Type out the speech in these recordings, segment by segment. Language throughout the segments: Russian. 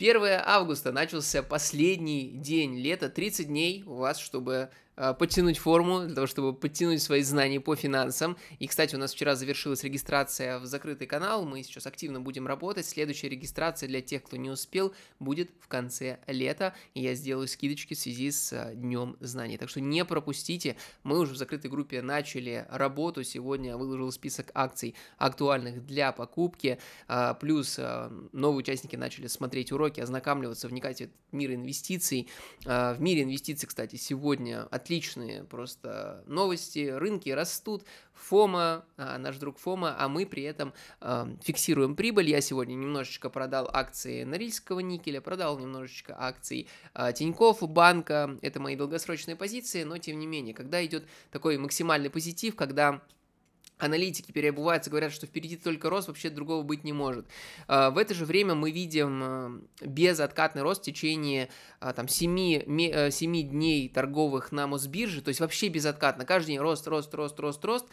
1 августа начался последний день лета, 30 дней у вас, чтобы Э, подтянуть форму, для того, чтобы подтянуть свои знания по финансам. И, кстати, у нас вчера завершилась регистрация в закрытый канал, мы сейчас активно будем работать. Следующая регистрация для тех, кто не успел, будет в конце лета, и я сделаю скидочки в связи с э, Днем Знаний. Так что не пропустите, мы уже в закрытой группе начали работу, сегодня выложил список акций актуальных для покупки, э, плюс новые участники начали смотреть уроки, ознакомливаться, вникать в мир инвестиций. В мире инвестиций, кстати, сегодня от отличные просто новости, рынки растут, Фома, а, наш друг Фома, а мы при этом а, фиксируем прибыль. Я сегодня немножечко продал акции Норильского никеля, продал немножечко акций а, Тинькофф, банка, это мои долгосрочные позиции, но тем не менее, когда идет такой максимальный позитив, когда Аналитики переобуваются, говорят, что впереди только рост, вообще другого быть не может. А, в это же время мы видим э, безоткатный рост в течение а, там, 7, 7 э, дней торговых на Мосбирже, то есть вообще безоткатно. Каждый день рост, рост, рост, рост, рост.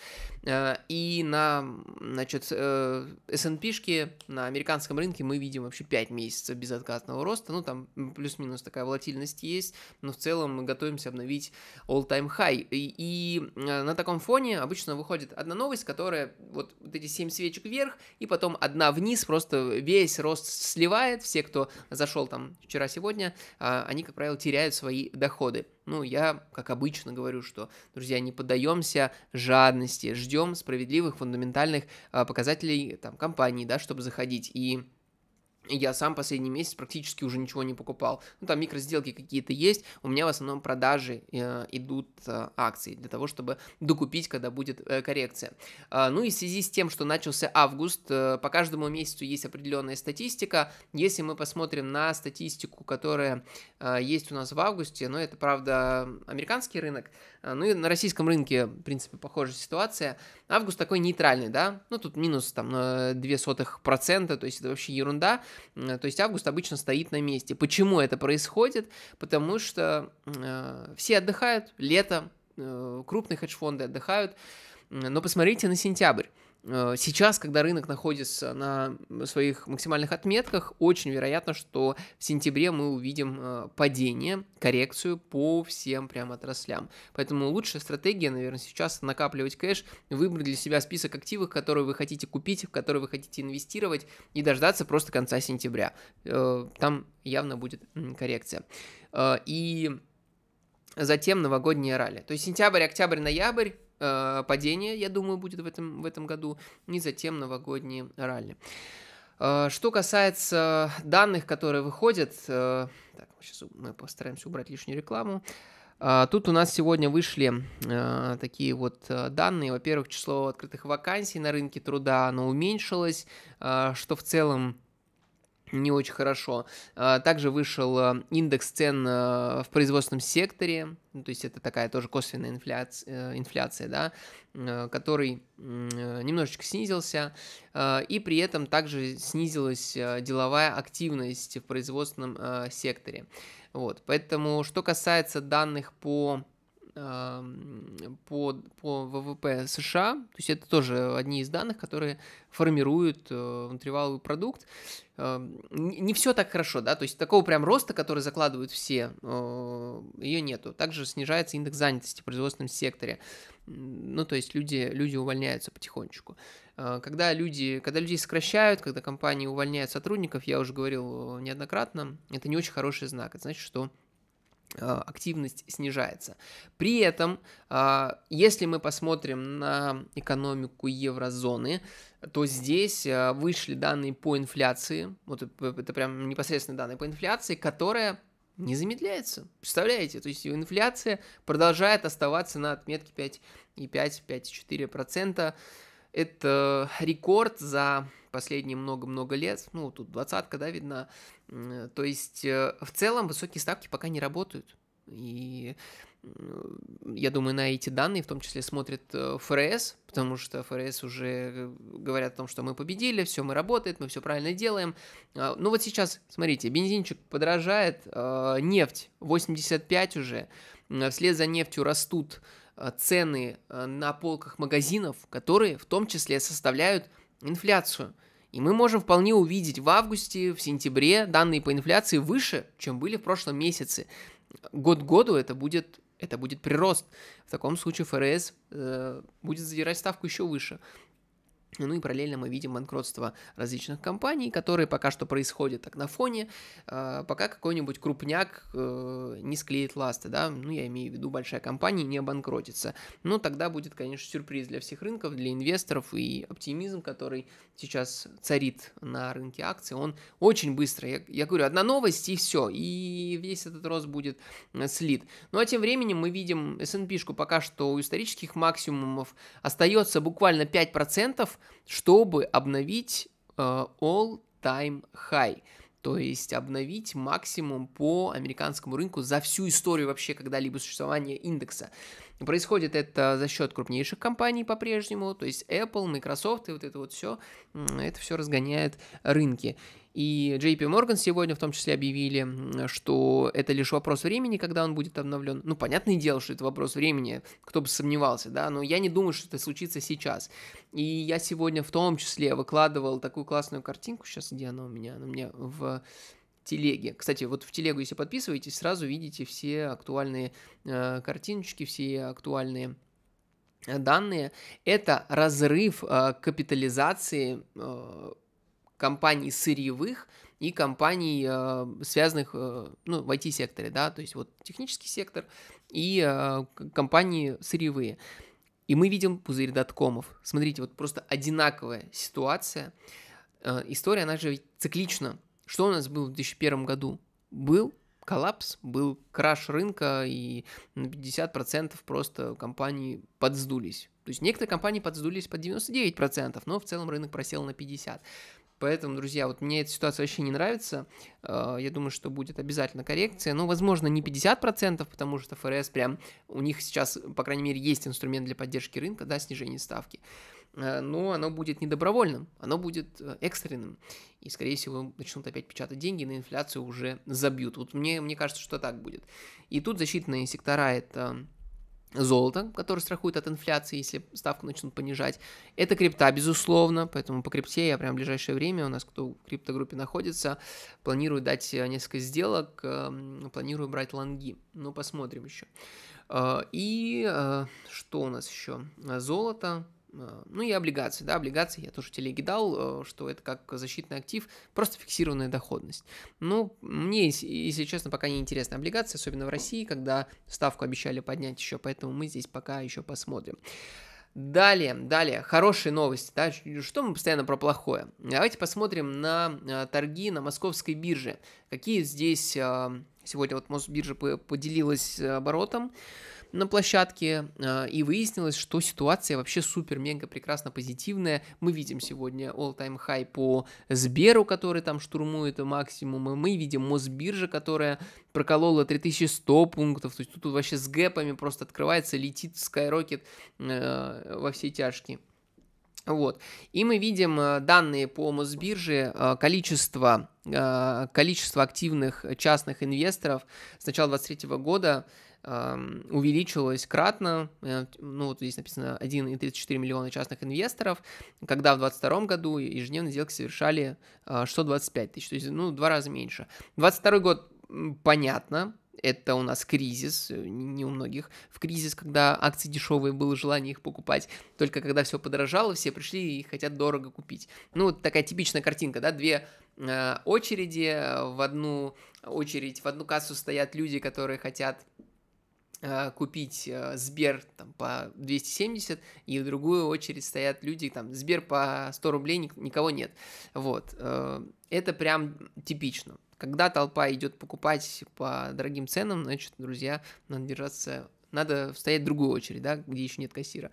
Э, и на значит, S&P-шке на американском рынке мы видим вообще 5 месяцев безоткатного роста. Ну, там плюс-минус такая волатильность есть, но в целом мы готовимся обновить all-time high. И, и на таком фоне обычно выходит одна новость, новость, которая вот, вот эти семь свечек вверх, и потом одна вниз, просто весь рост сливает. Все, кто зашел там вчера-сегодня, а, они, как правило, теряют свои доходы. Ну, я, как обычно, говорю, что, друзья, не поддаемся жадности, ждем справедливых фундаментальных а, показателей там, компании, да, чтобы заходить. И я сам последний месяц практически уже ничего не покупал. Ну, там микросделки какие-то есть. У меня в основном продажи э, идут э, акции для того, чтобы докупить, когда будет э, коррекция. Э, ну и в связи с тем, что начался август, э, по каждому месяцу есть определенная статистика. Если мы посмотрим на статистику, которая э, есть у нас в августе, но ну, это, правда, американский рынок, а, ну и на российском рынке, в принципе, похожая ситуация. Август такой нейтральный, да, ну тут минус там 0,02%, то есть это вообще ерунда. То есть август обычно стоит на месте. Почему это происходит? Потому что э, все отдыхают, лето, э, крупные хедж-фонды отдыхают, но посмотрите на сентябрь. Э, сейчас, когда рынок находится на своих максимальных отметках, очень вероятно, что в сентябре мы увидим э, падение, коррекцию по всем прям отраслям. Поэтому лучшая стратегия, наверное, сейчас накапливать кэш, выбрать для себя список активов, которые вы хотите купить, в которые вы хотите инвестировать и дождаться просто конца сентября. Э, там явно будет коррекция. И затем новогодние ралли. То есть сентябрь, октябрь, ноябрь э, падение, я думаю, будет в этом, в этом году, и затем новогодние ралли. Э, что касается данных, которые выходят, э, так, сейчас мы постараемся убрать лишнюю рекламу. Э, тут у нас сегодня вышли э, такие вот э, данные. Во-первых, число открытых вакансий на рынке труда, оно уменьшилось, э, что в целом не очень хорошо. А, также вышел э, индекс цен э, в производственном секторе, ну, то есть это такая тоже косвенная инфляция, э, инфляция да, который немножечко снизился, а, и при этом также снизилась деловая активность в производственном секторе. Вот, поэтому что касается данных по по, по ВВП США, то есть это тоже одни из данных, которые формируют э, внутриваловый продукт. Не все так хорошо, да, то есть такого прям роста, который закладывают все, э, ее нету. Также снижается индекс занятости в производственном секторе. Ну, то есть люди, люди увольняются потихонечку. Э, когда, люди, когда людей сокращают, когда компании увольняют сотрудников, я уже говорил неоднократно, это не очень хороший знак. Это значит, что а, активность снижается. При этом, а, если мы посмотрим на экономику еврозоны, то здесь а, вышли данные по инфляции, вот это прям непосредственно данные по инфляции, которая не замедляется. Представляете? То есть инфляция продолжает оставаться на отметке 5,5-5,4%. Это рекорд за последние много-много лет. Ну, тут двадцатка, да, видно. То есть, э, в целом, высокие ставки пока не работают. И я думаю, на эти данные в том числе смотрит э, ФРС, потому что ФРС уже говорят о том, что мы победили, все мы работаем, мы все правильно делаем. А, ну вот сейчас, смотрите, бензинчик подорожает, а, нефть 85 уже, вслед за нефтью растут Э, цены э, на полках магазинов, которые в том числе составляют инфляцию. И мы можем вполне увидеть в августе, в сентябре данные по инфляции выше, чем были в прошлом месяце. Год к году это будет, это будет прирост. В таком случае ФРС э, будет задирать ставку еще выше. Ну и параллельно мы видим банкротство различных компаний, которые пока что происходят так на фоне, а, пока какой-нибудь крупняк э, не склеит ласты, да, ну я имею в виду большая компания не обанкротится. Ну тогда будет, конечно, сюрприз для всех рынков, для инвесторов и оптимизм, который сейчас царит на рынке акций, он очень быстро, я, я говорю, одна новость и все, и весь этот рост будет э, слит. Ну а тем временем мы видим S&P-шку пока что у исторических максимумов остается буквально 5%, чтобы обновить э, all-time high, то есть обновить максимум по американскому рынку за всю историю вообще когда-либо существования индекса. Происходит это за счет крупнейших компаний по-прежнему, то есть Apple, Microsoft и вот это вот все, это все разгоняет рынки. И JP Morgan сегодня в том числе объявили, что это лишь вопрос времени, когда он будет обновлен. Ну, понятное дело, что это вопрос времени, кто бы сомневался, да, но я не думаю, что это случится сейчас. И я сегодня в том числе выкладывал такую классную картинку, сейчас где она у меня? Она у меня в телеге. Кстати, вот в телегу, если подписываетесь, сразу видите все актуальные э, картиночки, все актуальные э, данные. Это разрыв э, капитализации э, компаний сырьевых и компаний, э, связанных э, ну, в IT-секторе, да, то есть вот технический сектор и э, компании сырьевые. И мы видим пузырь доткомов. Смотрите, вот просто одинаковая ситуация. Э, история, она же циклична. Что у нас было в 2001 году? Был коллапс, был краш рынка, и на 50% просто компании подздулись. То есть некоторые компании подздулись под 99%, но в целом рынок просел на 50%. Поэтому, друзья, вот мне эта ситуация вообще не нравится. Э, я думаю, что будет обязательно коррекция. Но, возможно, не 50%, потому что ФРС прям... У них сейчас, по крайней мере, есть инструмент для поддержки рынка, да, снижение ставки. Э, но оно будет не добровольным, оно будет э, экстренным. И, скорее всего, начнут опять печатать деньги, на инфляцию уже забьют. Вот мне, мне кажется, что так будет. И тут защитные сектора – это золото, которое страхует от инфляции, если ставку начнут понижать. Это крипта, безусловно, поэтому по крипте я прям в ближайшее время, у нас кто в криптогруппе находится, планирую дать э, несколько сделок, эм, планирую брать лонги, ну посмотрим еще. И что у нас еще? Золото, Э, ну и облигации, да, облигации я тоже в дал, э, что это как защитный актив, просто фиксированная доходность. Ну, мне, если честно, пока не интересны облигации, особенно в России, когда ставку обещали поднять еще, поэтому мы здесь пока еще посмотрим. Далее, далее, хорошие новости, да, что мы постоянно про плохое. Давайте посмотрим на э, торги на московской бирже. Какие здесь Сегодня вот Мосбиржа поделилась э, оборотом на площадке, э, и выяснилось, что ситуация вообще супер-мега прекрасно позитивная. Мы видим сегодня all-time high по Сберу, который там штурмует максимумы, мы видим Мосбиржа, которая проколола 3100 пунктов, то есть тут вообще с гэпами просто открывается, летит Skyrocket э, во все тяжкие. Вот. И мы видим э, данные по Мосбирже, э, количество, э, количество активных частных инвесторов с начала 2023 года эм, увеличилось кратно, ну вот здесь написано 1,34 миллиона частных инвесторов, когда в 2022 году ежедневные сделки совершали 125 тысяч, то есть ну, в два раза меньше. 2022 год понятно, это у нас кризис, э, не у многих. В кризис, когда акции дешевые, было желание их покупать. Только когда все подорожало, все пришли и хотят дорого купить. Ну, такая типичная картинка, да, две а, очереди. Э, в одну очередь, в одну кассу стоят люди, которые хотят а, купить э, Сбер там, по 270, и в другую очередь стоят люди, там, Сбер по 100 рублей, никого нет. Вот. это прям типично. Когда толпа идет покупать по дорогим ценам, значит, друзья, надо держаться, надо стоять в другую очередь, да, где еще нет кассира.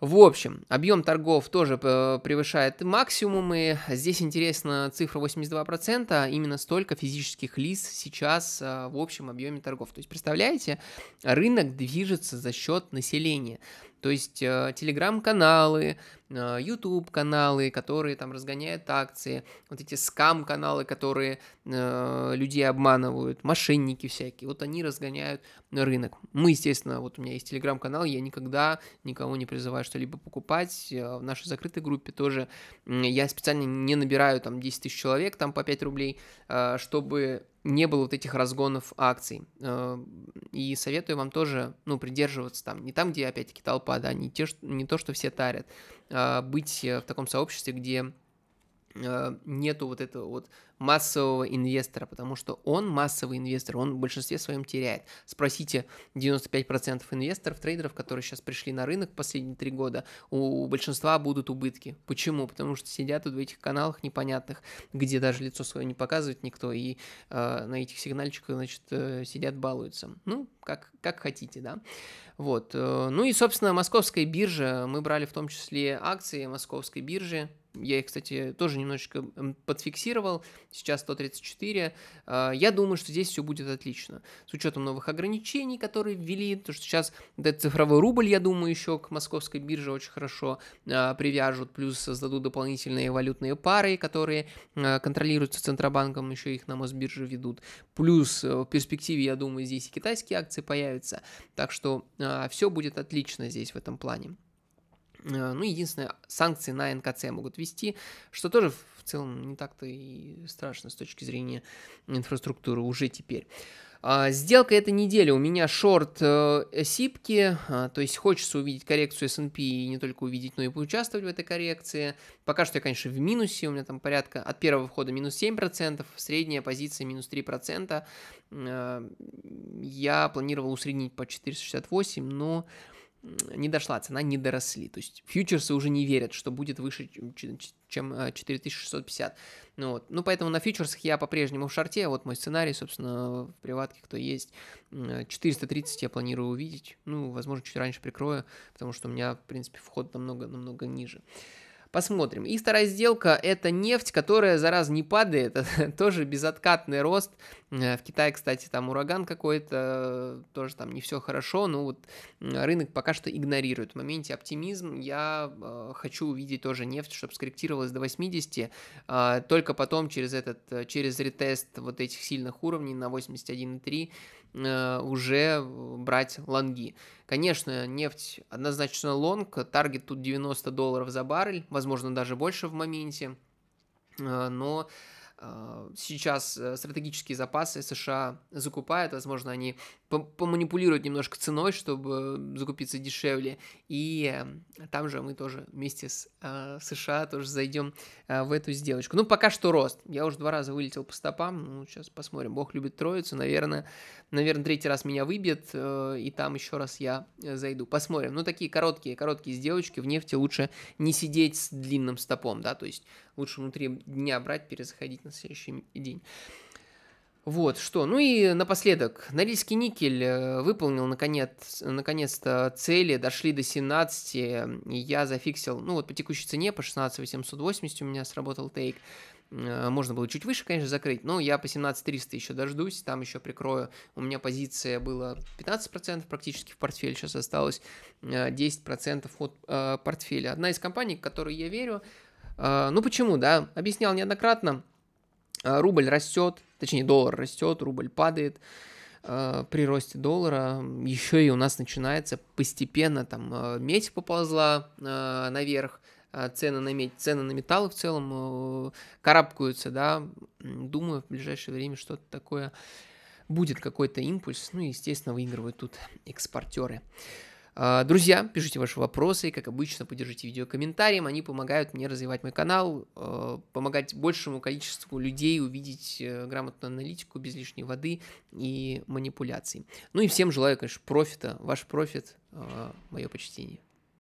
В общем, объем торгов тоже э, превышает максимумы. Здесь интересна цифра 82%. Именно столько физических лиц сейчас э, в общем объеме торгов. То есть, представляете, рынок движется за счет населения. То есть э, телеграм-каналы, YouTube-каналы, э, которые там разгоняют акции, вот эти скам-каналы, которые э, людей обманывают, мошенники всякие, вот они разгоняют рынок. Мы, естественно, вот у меня есть телеграм-канал, я никогда никого не призываю что-либо покупать, э, в нашей закрытой группе тоже я специально не набираю там 10 тысяч человек там по 5 рублей, чтобы не было вот этих разгонов акций. Э, и советую вам тоже, ну, придерживаться там, не там, где, опять-таки, толпа, да, не, те, не то, что все тарят, а быть э, в таком сообществе, где Э, нету вот этого вот массового инвестора, потому что он массовый инвестор, он в большинстве своем теряет. Спросите 95% инвесторов, трейдеров, которые сейчас пришли на рынок последние три года, у большинства будут убытки. Почему? Потому что сидят вот в этих каналах непонятных, где даже лицо свое не показывает никто, и э, на этих сигнальчиках, значит, э, сидят, балуются. Ну, как, как хотите, да. Вот. Э, ну и, собственно, московская биржа, мы брали в том числе акции московской биржи, я их, кстати, тоже немножечко подфиксировал. Сейчас 134. Э, я думаю, что здесь все будет отлично. С учетом новых ограничений, которые ввели, то что сейчас этот цифровой рубль, я думаю, еще к московской бирже очень хорошо э, привяжут, плюс создадут дополнительные валютные пары, которые контролируются Центробанком, еще их на Мосбирже ведут. Плюс в перспективе, я думаю, здесь и китайские акции реакции появится. Так что э, а, все будет отлично здесь в этом плане. Э, ну, единственное, санкции на НКЦ могут вести, что тоже в целом не так-то и страшно с точки зрения инфраструктуры уже теперь. А, сделка этой недели у меня шорт э, сипки, а, то есть хочется увидеть коррекцию S&P и не только увидеть, но и поучаствовать в этой коррекции. Пока что я, конечно, в минусе, у меня там порядка от первого входа минус 7%, средняя позиция минус 3%. Э, я планировал усреднить по 468, но не дошла, цена не доросли. То есть фьючерсы уже не верят, что будет выше, чем 4650. Э, ну, вот. ну поэтому на фьючерсах я по-прежнему в шорте. Вот мой сценарий, собственно, в приватке, кто есть. 430 э, я планирую увидеть. Ну, возможно, чуть раньше прикрою, потому что у меня, в принципе, вход намного-намного ниже. Посмотрим. И вторая сделка – это нефть, которая, зараза, не падает. тоже безоткатный рост. Э, в Китае, кстати, там ураган какой-то, тоже там не все хорошо, но вот рынок пока что игнорирует. В моменте оптимизм я э, хочу увидеть тоже нефть, чтобы скорректировалась до 80, э, только потом через этот, через ретест вот этих сильных уровней на 81,3 Э, уже брать лонги. Конечно, нефть однозначно лонг, таргет тут 90 долларов за баррель, возможно, даже больше в моменте, э, но э, сейчас стратегические запасы США закупают, возможно, они поманипулировать немножко ценой, чтобы закупиться дешевле. И э, там же мы тоже вместе с э, США тоже зайдем э, в эту сделочку. Ну, пока что рост. Я уже два раза вылетел по стопам. Ну, сейчас посмотрим. Бог любит троицу. Наверное, наверное третий раз меня выбьет, э, и там еще раз я э, зайду. Посмотрим. Ну, такие короткие, короткие сделочки. В нефти лучше не сидеть с длинным стопом, да, то есть лучше внутри дня брать, перезаходить на следующий день. Вот что. Ну и напоследок, Норильский никель э, выполнил наконец, наконец-то цели, дошли до 17, и я зафиксил, ну вот по текущей цене, по 16 880 у меня сработал тейк. Э, можно было чуть выше, конечно, закрыть, но я по 17 300 еще дождусь, там еще прикрою. У меня позиция была 15% практически в портфеле, сейчас осталось 10% э, от портфеля. Одна из компаний, в которую я верю, ну почему, да, объяснял неоднократно, а, рубль растет, точнее, доллар растет, рубль падает. А, при росте доллара еще и у нас начинается постепенно там а, медь поползла наверх, цены на медь, цены на металлы в целом э, карабкаются, да, думаю, в ближайшее время что-то такое будет какой-то импульс, ну и, естественно, выигрывают тут экспортеры. А, друзья, пишите ваши вопросы, как обычно, поддержите видео комментарием, они помогают мне развивать мой канал, а, помогать большему количеству людей увидеть э, грамотную аналитику без лишней воды и манипуляций. Ну и всем желаю, конечно, профита. Ваш профит, а, мое почтение.